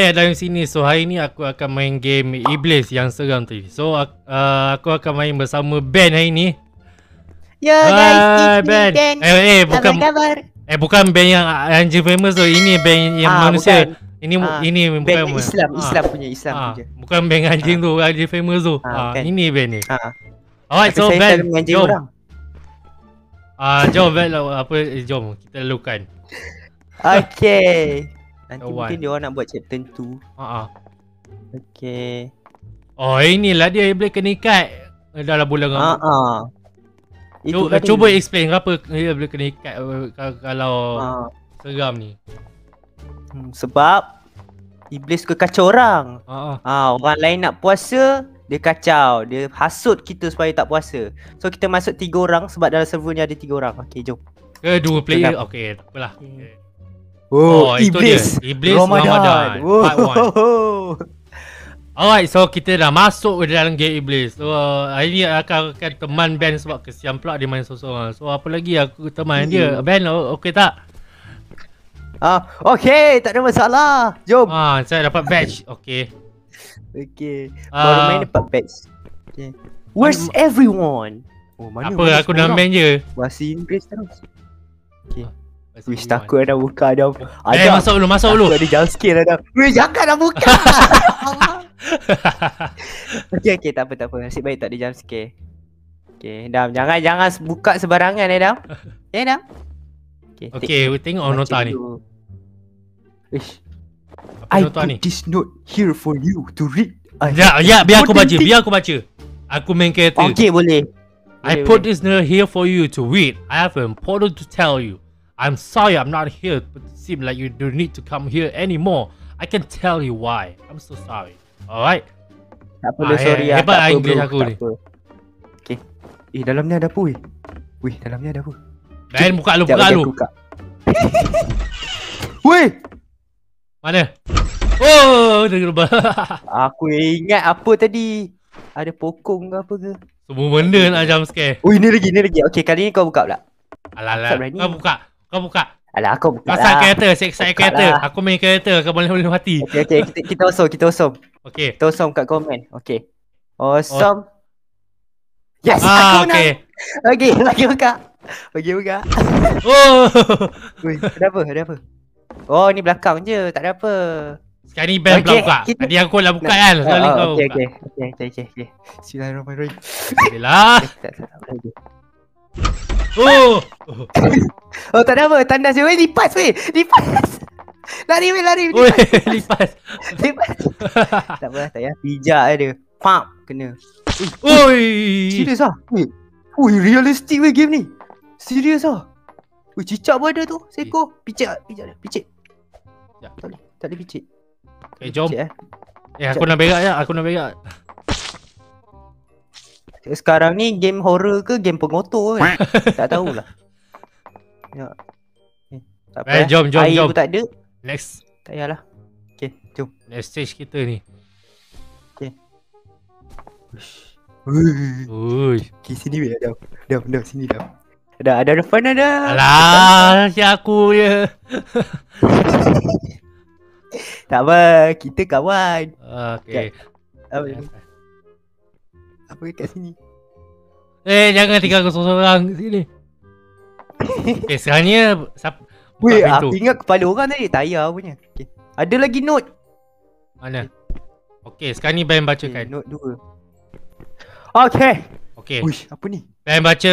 ayat dalam sini So hari ni aku akan main game Iblis yang seram tadi So uh, aku akan main bersama Ben hari ni Yo Hi, guys, it's ben. me Ben Eh, eh bukan khabar Eh bukan Ben yang anjing famous tu Ini Ben yang ah, manusia bukan. Ini ah, ini bukan Ben Islam, ah. Islam punya Islam ah. punya Bukan Ben anjing ah. tu, anjing famous tu ah, ah, ben. Kan. Ini Ben ni ah. Alright, so Ben, jom Ah, jom Ben, lah. apa, jom Kita lakukan Okay Nanti the mungkin dia nak buat chapter 2. Ha ah. ah. Okey. Oh, inilah dia yang boleh kena ikat. Eh, dalam bulan ah. Ha ah. Itu cuba, cuba ini. explain kenapa dia boleh kena ikat eh, kalau ha. seram ni. Hmm, sebab Iblis suka kacau orang. Ha. Ha, orang lain nak puasa, dia kacau. Dia hasut kita supaya tak puasa. So kita masuk tiga orang sebab dalam server ni ada tiga orang. Okey, jom. Kedua player. Okey, apalah. Okay. Oh, oh Iblis itu dia. Iblis Ramadan, Ramadan oh. Part One. Alright so kita dah masuk ke dalam game Iblis so, uh, Hari ni akan, akan teman band sebab kesian pula dia main sorang-sorang So apa lagi aku teman yeah. dia Band okey tak? Ah, uh, okay, tak ada masalah. Jom. Ah, saya dapat badge. Okay. okay. Uh, ah. Baru main dapat badge. Okay. Where's everyone? Oh, mana? Apa? Aku dah main je. Bahasa Inggeris terus. Okay. Aku Wish aku dah buka dia. Eh, ada eh, masuk dulu, masuk dulu. Ada jump scare dah. Wish jangan dah buka. Okay okey tak apa tak apa. Nasib baik tak ada jump scare. Okey, dam jangan jangan buka sebarangan eh dam. Eh yeah, dam. Okey. Okey, we tengok on nota ni. Wish. I put ni? this note here for you to read. Ya, ya, yeah, yeah, biar aku baca, biar aku baca. Aku main kereta. Okey, boleh. I put this note here for you to read. I have important to tell you. I'm sorry I'm not here, but it seems like you don't need to come here anymore. I can tell you why. I'm so sorry. Alright? Tak apa, ah, sorry lah. Hebat lah English aku ni. Okay. Eh, dalamnya ada apa Wih, dalamnya ada apa? Ben, buka lu, buka lu. Weh! Mana? Oh, dah gerba. aku ingat apa tadi. Ada pokok ke apa ke? Semua benda nak jump scare. Oh, ini lagi, ni lagi. Okay, kali ni kau buka pula. Alah, alah. Kau buka. Kau buka. Alah aku buka. Pasal lah. karakter, saya excited karakter. Lah. Aku main karakter kau boleh boleh hati. Okey okey kita kita osom, kita osom. Okey. Kita osom kat komen. Okey. Osom. Oh. Yes, ah, aku okay. Okey, lagi buka. Okey buka. Oh. Wei, ada apa? Ada apa? Oh, ni belakang je. Tak ada apa. Sekarang ni bell okay, belum buka. Tadi aku lah buka kan. Sekarang okay, oh, Okey, okey. Okey, okey, okey. Bismillahirrahmanirrahim. Bismillah. Okay, tak, tak, tak, tak, Oh. Oh, tak ada apa. Tandas je. Weh, lipas weh. Lipas. Lari weh, lari. Lipas. Weh, lipas. lipas. tak apa, tak ya? Pijak dia. Pam, kena. Oi. Serius ah. Weh. Oi, realistic weh game ni. Serius ah. Weh, cicak pun ada tu. Seko. Picit, picit. Picit. Ya. Tak boleh. Tak boleh picit. Eh, jom. Eh. eh. aku nak berak ya. Aku nak berak. Eh, sekarang ni game horror ke game pengotor kan? tak tahulah. Ya. Eh, tak apa. Eh, jom jom Air jom. Air tak ada. Next. Tak yalah. Okey, jom. Next stage kita ni. Okey. Ui. Ki sini dia. Dah, dah, dah sini dah. Ada ada refund dah. dah. Alah, si aku ya. tak apa, kita kawan. Okey. okay. okay. Apa kat sini? Eh, jangan tinggal aku seorang-seorang sini. Okay, sekarang ni siapa? Weh, aku ingat kepala orang tadi. Tayar punya. Okay. Ada lagi note. Mana? Okay, sekarang ni Ben bacakan. Okay, note 2. Okay. Okay. Uish, apa ni? Ben baca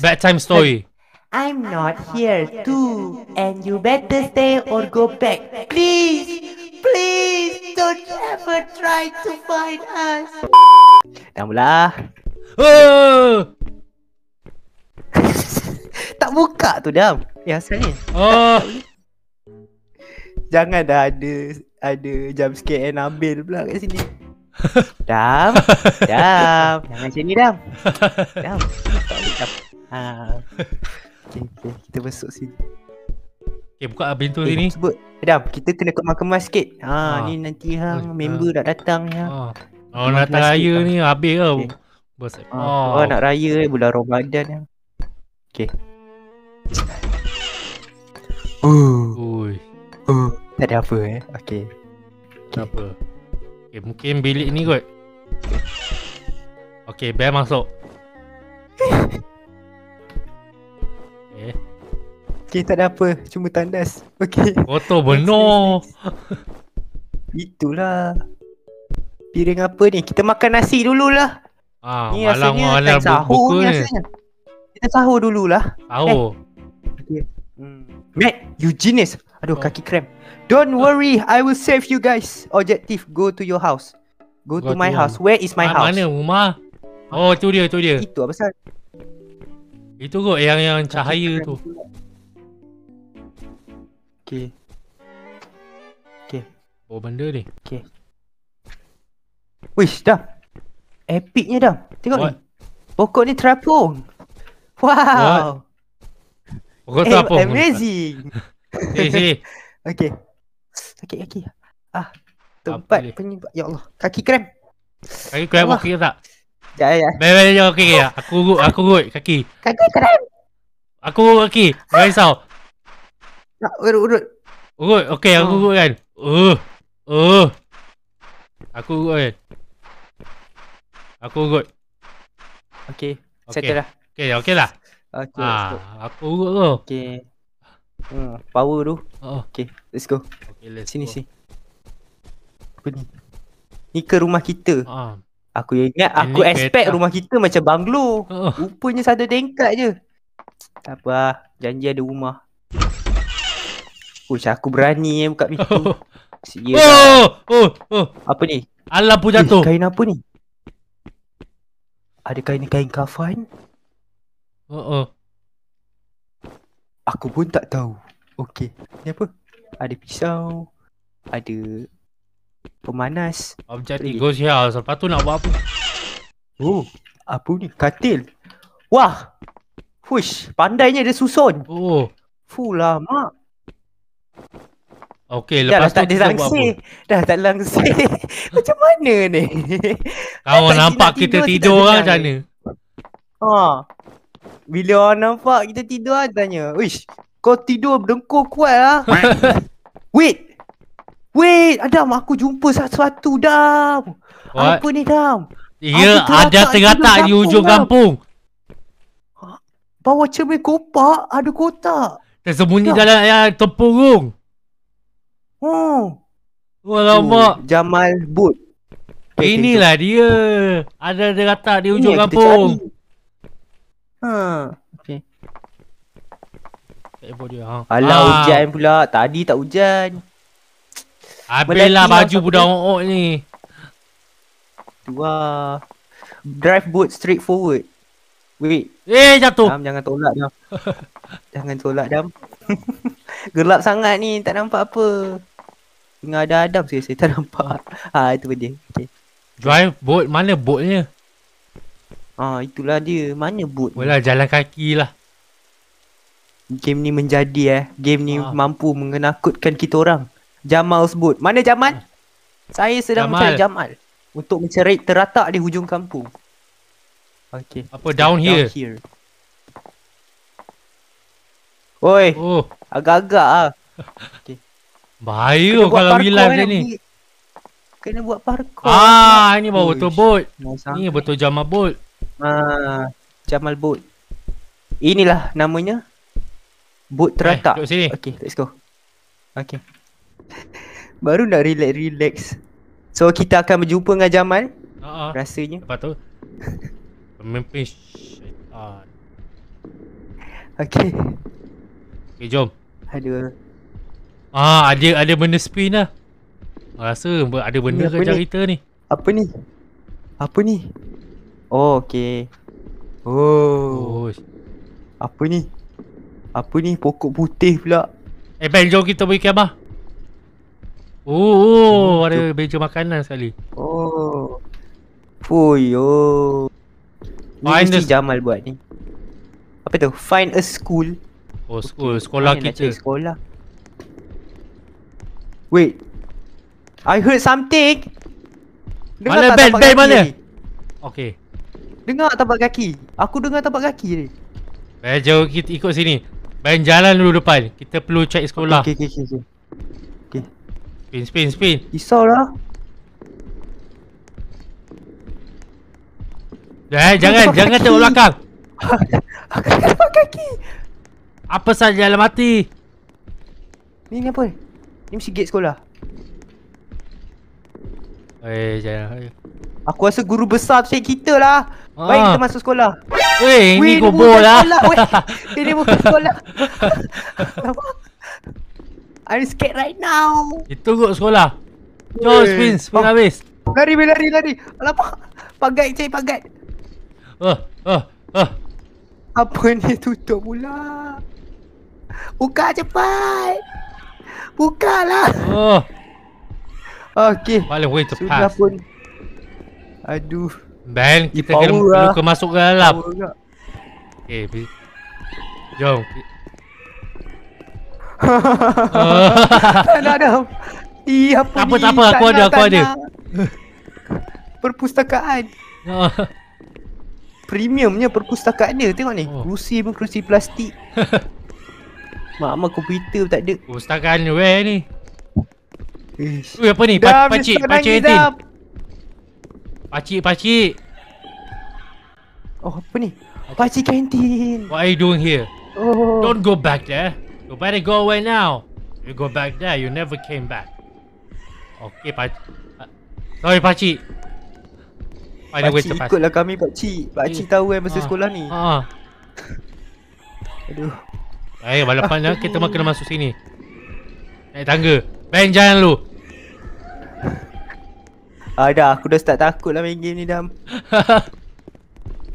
bedtime story. I'm not here too. And you better stay or go back. Please. Please don't ever try to find us. Dah mula. Ah! tak buka tu dah. Ya sekali. Oh. Jangan dah ada ada jump scare and ambil pula kat sini. Dam, dam. Jangan macam ni dam. Dam. Ha. Okay, okay. Kita masuk sini. Eh buka lah pintu eh, ni sebut. Dah kita kena kemas-kemas sikit ha, ha, ni nanti ha, ha. member dah datang ha. ha. Oh nak raya ni habis ke okay. Ha. Oh. nak raya bulan Ramadan ya. Okay Oh. Oi. Oh. Tak ada apa eh. Okey. Okay. apa. Okay, mungkin bilik ni kot. Okey, bear masuk. Okey. Eh. Okay tak ada apa Cuma tandas Okay Kotor benar Itulah Piring apa ni Kita makan nasi dululah Ah, ni malam rasanya malam kan sahur buka ni, ni. Kita sahur dululah Sahur eh. Okay. Hmm. Matt, you genius Aduh, oh. kaki krem Don't worry, oh. I will save you guys Objective, go to your house Go, go to, to my house, house. where is my ah, house? Mana rumah? Oh, tu dia, tu dia Itu apa lah pasal? Itu kot yang, yang cahaya tu Okay Okay Bawa benda ni Okay Wish dah Epicnya dah Tengok What? ni Pokok ni terapung Wow Pokok eh, tu apa? Amazing Eh eh Okay Sakit kaki Ah Tempat penyebab Ya Allah Kaki krem Kaki krem Allah. okay tak? Ya ya Baik baik okay ya Aku urut aku urut kaki Kaki krem Aku kaki Jangan risau tak, urut-urut. Urut. Okey, aku ah. urut kan. Uh. Uh. Aku urut kan. Aku urut. okay, Settle lah. Okey, okey lah. Okay, ah, aku urut tu. Okey. Hmm, power tu. Oh. Okey, let's go. Okey, let's sini, go. Sini, sini. Ni ke rumah kita. Ah. Aku ingat, aku Ini expect peta. rumah kita macam banglo. Oh. Rupanya satu tingkat je. Tak apa, lah. janji ada rumah. Saya aku berani eh buka pintu. Oh. Sia. Lah. Oh, oh, oh. Apa ni? Alam pun jatuh. Eh, kain apa ni? Ada kain kain kafan. Oh, oh. Aku pun tak tahu. Okey. Ni apa? Ada pisau. Ada pemanas. Objek ni go ya. sial. Lepas tu nak buat apa? Oh, apa ni? Katil. Wah. Fush, pandainya dia susun. Oh. Fu mak. Okey, lepas dah, tu tak kita langsir. buat apa? Dah tak langsir. macam mana ni? Kau nampak tidur, kita tidur lah macam mana? Ha. Bila orang nampak kita tidur lah tanya. Wish, kau tidur berdengkur kuat lah. Wait. Wait, Adam aku jumpa satu-satu Dam. What? Apa ni Adam? Ya, ada tengah-tengah di hujung kampung. Ha, bawa cermin kopak, ada kotak. Tersembunyi ya. dalam ayat tempurung. Oh. Oh, lama. Jamal Bud. Okay, eh, Inilah okay, dia. Ada dia kata di hujung kampung. Ha. Okey. Eh, dia. Ha. Alah, ha. hujan pula. Tadi tak hujan. Habislah baju budak ok ni. Tua. Drive boat straight forward. Wait. Eh jatuh. Dam jangan tolak dam. jangan tolak dam. Gelap sangat ni tak nampak apa. Dengar ada Adam saya saya tak nampak. Ha itu dia. Okey. Drive boat mana boatnya? Ha itulah dia. Mana boat? Wala jalan kaki lah. Game ni menjadi eh. Game ni ha. mampu mengenakutkan kita orang. Jamal sebut. Mana Jamal? Ah. Saya sedang Jamal. mencari Jamal. Untuk mencari teratak di hujung kampung. Okay. Apa down here? Down here. Oi. Oh. Agak-agak ah. Okay. Bahaya kena kalau we live dia ni. Kena buat parkour. Ah, ini bawa betul bot. Ini betul Jamal bot. Ah, Jamal bot. Inilah namanya bot eh, teratak. Eh, sini. Okay, let's go. Okay. Baru nak relax-relax. So kita akan berjumpa dengan Jamal. Uh-huh. Rasanya. Lepas tu. Pemimpin syaitan Okay Okay jom Aduh Ah ada ada benda spin lah Rasa ada benda ke cerita ni? Apa ni Apa ni Oh okay Oh, oh. Apa ni Apa ni pokok putih pula Eh Ben jom kita pergi kemah Oh, oh hmm, ada jom. meja makanan sekali Oh Fuyo oh. Find ni mesti Jamal buat ni Apa tu? Find a school Oh school, okay. sekolah Find kita sekolah. Wait I heard something Dengar mana tak band, band mana? Ni? Okay Dengar tapak kaki Aku dengar tapak kaki ni Band jauh kita ikut sini Band jalan dulu depan Kita perlu check sekolah Okay, okay, okay, okay. okay. Spin, spin, spin Isau lah Eh, jangan, jangan, jangan tengok belakang. Aku kena kaki. Apa sahaja dalam mati? Ni, ni apa ni? Ni mesti gate sekolah. Eh, jangan. Eh. Aku rasa guru besar tu cik kita lah. Ah. Baik kita masuk sekolah. Weh, ini weh, gobol lah. Weh, ini bukan sekolah. I'm scared right now. Itu kot sekolah. Jom, spin, spin oh. habis. Lari, lari, lari. Alamak, pagat cik, pagat. Uh, uh, uh. Apa ni tutup pula? Buka cepat. Bukalah. Oh. Okey. Paling Sudah Pun. Aduh. Ben, kita kena perlu lah. ke masuk ke dalam. Okey, pi. Jom. Tak ada. Iya, apa, ni? Apa, apa, aku ada, aku ada. Perpustakaan premiumnya perpustakaan dia Tengok ni, oh. kerusi pun kerusi plastik Mak-mak komputer pun tak ada Perpustakaan ni, where ni? Ui, apa ni? Dah, pakcik, pakcik Antin Pakcik, pakcik Oh, apa ni? Pakcik Kantin What are you doing here? Oh. Don't go back there You better go away now You go back there, you never came back Okay, pakcik uh, Sorry, pakcik Find pakcik way ikutlah pass. kami pakcik Pakcik yeah. tahu kan masa ha. sekolah ni ha. Aduh Baik, eh, balapan lah. Kita makan kena masuk sini. Naik tangga. Ben, jangan lu. Ah, dah. Aku dah start takut lah main game ni, Dam.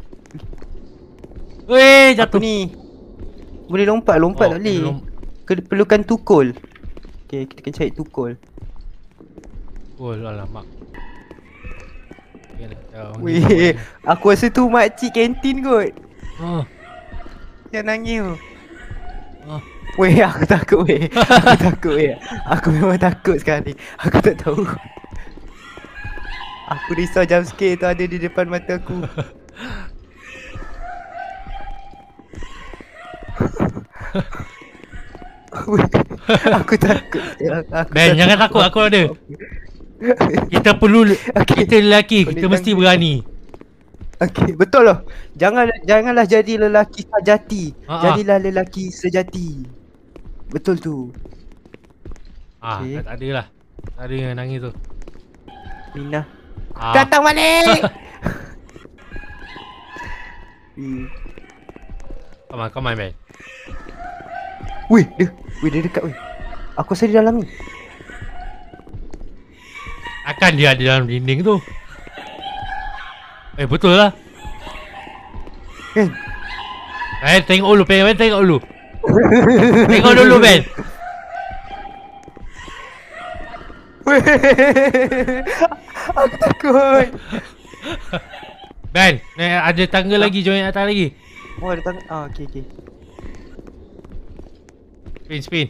Weh, jatuh. Aku ni. Boleh lompat. Lompat oh, tak boleh. Kena perlukan tukul. Okay, kita kena cari tukul. Tukul, oh, alamak. Weh, aku rasa tu makcik kantin kot. Ha. Ah. Yang nangis tu. Ha. Weh, aku takut weh. aku takut weh. Aku memang takut sekarang ni. Aku tak tahu. aku risau jump scare tu ada di depan mata aku. aku takut. ben, jangan takut. Aku ada. Kita perlu okay. kita lelaki, kita Boleh mesti berani. Okay, betul lah. Jangan janganlah jadi lelaki sejati. Uh-huh. Jadilah lelaki sejati. Betul tu. Ah, okay. tak ada lah. Tak ada yang nangis tu. Mina. Ah. Datang balik. hmm. Come on, come on, man. Weh, dia. Weh, dia dekat, weh. Aku rasa dia dalam ni. Akan dia ada dalam dinding tu Eh betul lah Ben eh. eh tengok dulu Ben, ben tengok dulu Tengok dulu Ben Aku takut Ben eh, Ada tangga lagi Jom atas lagi Oh ada tangga Ah okey okey Spin spin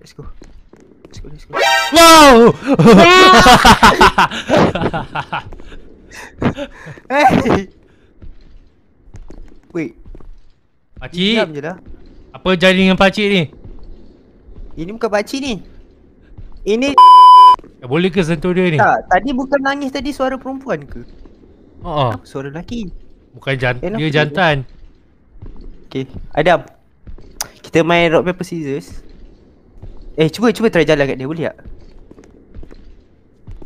Let's go go, let's go. No! hey! Wait. Pakcik. Diam je dah. Apa jadi dengan pakcik ni? Ini bukan pakcik ni. Ini... Ya, boleh ke sentuh dia ni? Tak, tadi bukan nangis tadi suara perempuan ke? Oh, oh. Suara lelaki. Bukan jan eh, dia jantan. Dia. Okay, Adam. Kita main rock paper scissors. Eh cuba cuba try jalan kat dia boleh tak?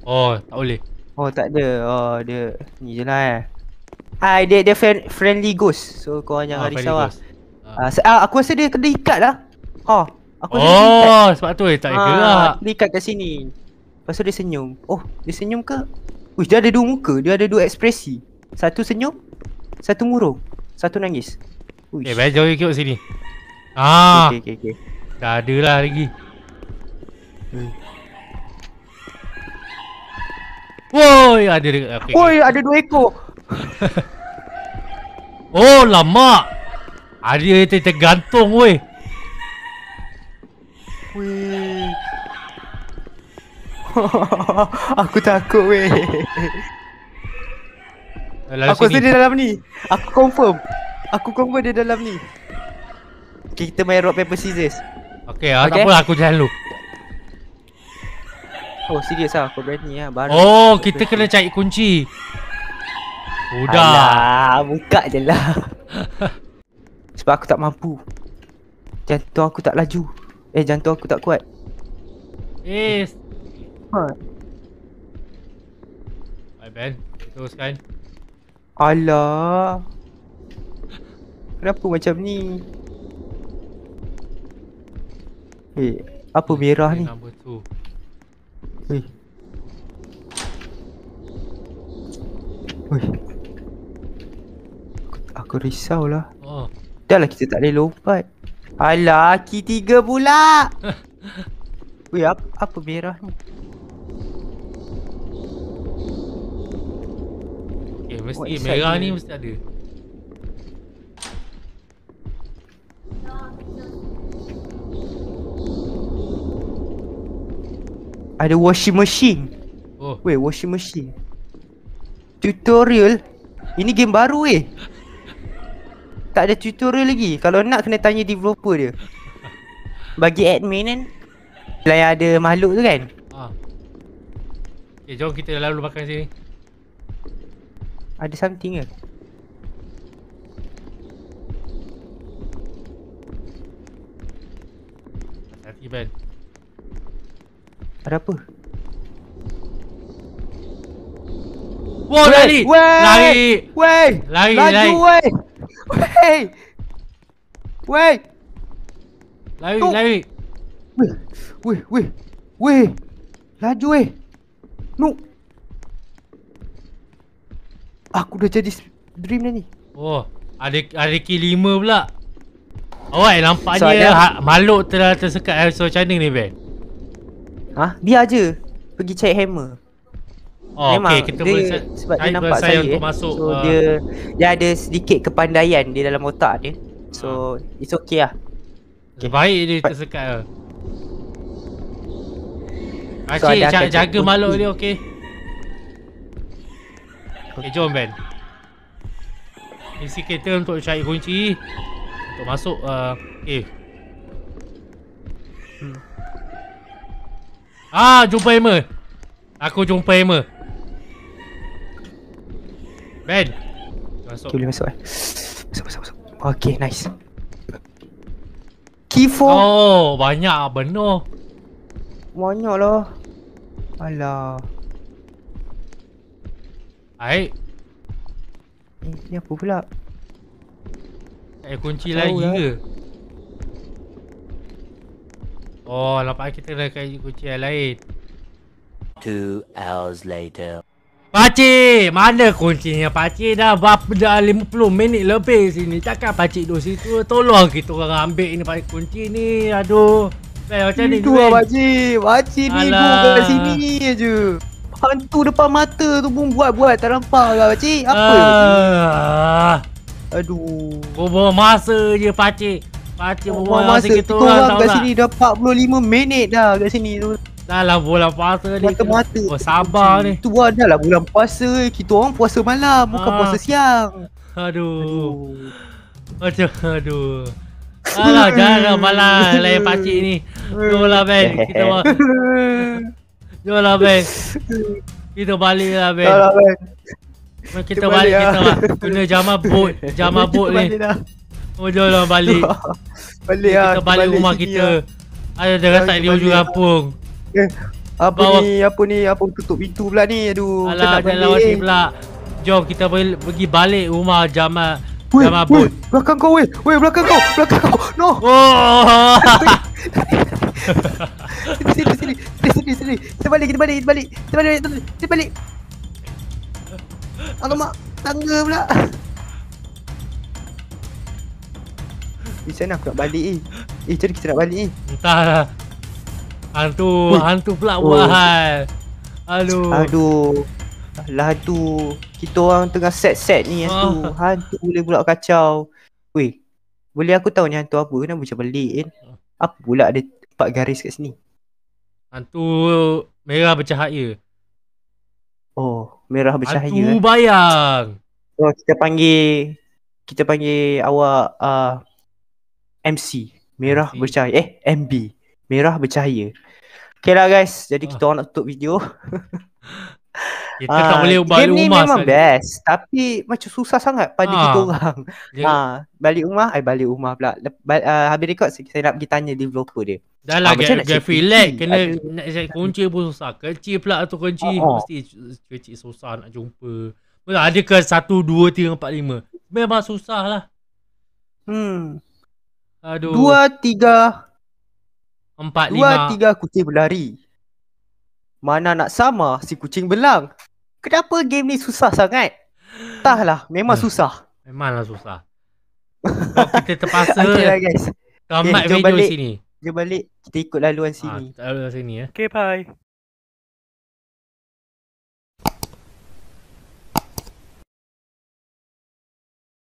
Oh tak boleh. Oh tak ada. Oh dia ni je lah, eh. Hai dia dia friend, friendly ghost. So kau jangan oh, risau lah. ah. Ah uh, aku rasa dia kena ikat lah. Ha. Oh, aku rasa Oh sebab tu eh tak ada gerak. Ah, lah. Dia ikat kat sini. Lepas dia senyum. Oh dia senyum ke? Wih dia ada dua muka. Dia ada dua ekspresi. Satu senyum. Satu murung. Satu nangis. Eh, Uish. Eh, baik jauh ikut sini. Ah. Okey okey okey. Tak ada lah lagi. Hmm. Woi, ada dekat aku. Woi, ada dua ekor. oh, lama. Ada yang ter tergantung, woi. Woi. aku takut, woi. Eh, aku rasa dia dalam ni. Aku confirm. Aku confirm dia dalam ni. Okay, kita main rock paper scissors. Okay, ah, okay. tak apa, aku jalan dulu. Oh serius lah aku berani lah baru Oh kita kena cari kunci Udah Alah buka je lah Sebab aku tak mampu Jantung aku tak laju Eh jantung aku tak kuat Is eh. ha. Hai Ben Teruskan Alah Kenapa macam ni Eh apa merah ni Number 2 Ui Ui Aku, aku lah. oh. Dahlah kita tak boleh lompat Alah Aki tiga pula Ui apa, apa merah ni Okay eh, mesti oh, merah ni mesti ada Ada washing machine Oh Weh washing machine Tutorial Ini game baru weh Tak ada tutorial lagi Kalau nak kena tanya developer dia Bagi admin kan Selain ada makhluk tu kan Haa Eh jom kita lalu makan sini Ada something ke? Happy birthday ada apa? Wow, lari! Lari! Wey! Lari, lari! Laju, wey! Wey! Wey! Lari, lari! Wey, wey, wey! Wey! Laju, wey! No! Aku dah jadi dream dah ni. Oh, ada ada key lima pula. Oh, eh, nampaknya so, ha, makhluk telah tersekat episode channel ni, Ben. Ah, ha? biar je. Pergi cari hammer. Oh, Memang kita dia, boleh sebab dia nampak saya, untuk eh. masuk. So, uh... dia dia ada sedikit kepandaian di dalam otak dia. So, uh. it's okay lah. Okay. Baik dia Cepat. tersekat lah. so, jaga, jaga malu dia, okey Okay, jom Ben. Isi kereta untuk cari kunci. Untuk masuk. Uh, okay, eh, Ah, jumpa Emer. Aku jumpa Emer. Ben. Masuk. Boleh masuk eh. Masuk, masuk, masuk. Okay, nice. Kifo. Oh, banyak benda. Banyak lah. Alah. Hai. Eh, ni apa pula? Eh, kunci lagi lah. ke? Lah. Oh, lepas kita kena kaji kucing yang lain. Two hours later. Pakcik, mana kuncinya? Pakcik dah berapa dah lima puluh minit lebih sini. Takkan pakcik duduk situ. Tolong kita orang ambil ini pakcik kunci ni. Aduh. Eh, macam ni dua lah, pakcik. Pakcik ni duduk kat sini ni je. Hantu depan mata tu pun buat-buat. Tak nampak lah pakcik. Apa uh, ya, pakcik? Ah. Aduh. Kubur masa je pakcik. Pati oh, bola masa kita orang kat tak? sini dah 45 minit dah kat sini tu. Dah lah bulan puasa ni. Mata -mata. Oh sabar ni. Tu buat lah, dah lah bulan puasa. Kita orang puasa malam bukan ah. puasa siang. Aduh. Macam aduh. aduh. Alah janganlah malas lain pakcik ni Jomlah Ben kita ma- Jomlah Ben Kita balik lah Ben Kita balik, lah. kita lah Kena jamah boat Jamah boat ni lah. Oh jom lah balik Balik lah Kita balik rumah sini, kita lah. Ada dah rasa dia juga apung eh, Apa Bawa. ni apa ni apa tutup pintu pula ni aduh Alah jangan lawan sini pula Jom kita pergi, pergi balik rumah Jamal Weh, Jamal weh, belakang kau weh, weh belakang kau, belakang kau, no oh. sini, sini, sini, sini, sini, sini, sini, kita balik, kita balik, kita balik, kita balik, kita balik, kita balik. Alamak, tangga pula Macam mana aku nak balik eh Eh macam kita nak balik eh Entahlah Hantu Ui. Hantu pula oh. wahal Aduh Aduh Lah tu Kita orang tengah set-set ni ah. tu oh. Hantu boleh pula kacau Weh Boleh aku tahu ni hantu apa Kenapa macam balik kan eh? Apa pula ada Empat garis kat sini Hantu Merah bercahaya Oh Merah bercahaya Hantu eh. bayang Oh kita panggil Kita panggil Awak uh, MC Merah MC. bercahaya Eh MB Merah bercahaya Okay lah guys Jadi ah. kita orang nak tutup video Kita tak ah, boleh balik Game ni memang sahaja. best Tapi macam susah sangat Pada ha. kita orang ha. Balik rumah Saya balik rumah pula Lepas, uh, Habis record Saya nak pergi tanya developer dia Dah lah ha, Graphic lag Kena nak set kunci pun susah Kecil pula tu kunci oh, oh. Mesti kecil susah nak jumpa Mula ada ke 1, 2, 3, 4, 5 Memang susah lah Hmm Aduh. Dua, tiga. Empat, dua, lima. Dua, tiga kucing berlari. Mana nak sama si kucing belang. Kenapa game ni susah sangat? Entahlah, memang susah. Memanglah susah. Kalau kita terpaksa okay, lah, guys. tamat okay, video balik. sini. Jom balik. Kita ikut laluan sini. Ha, laluan sini ya. Eh. Okay, bye.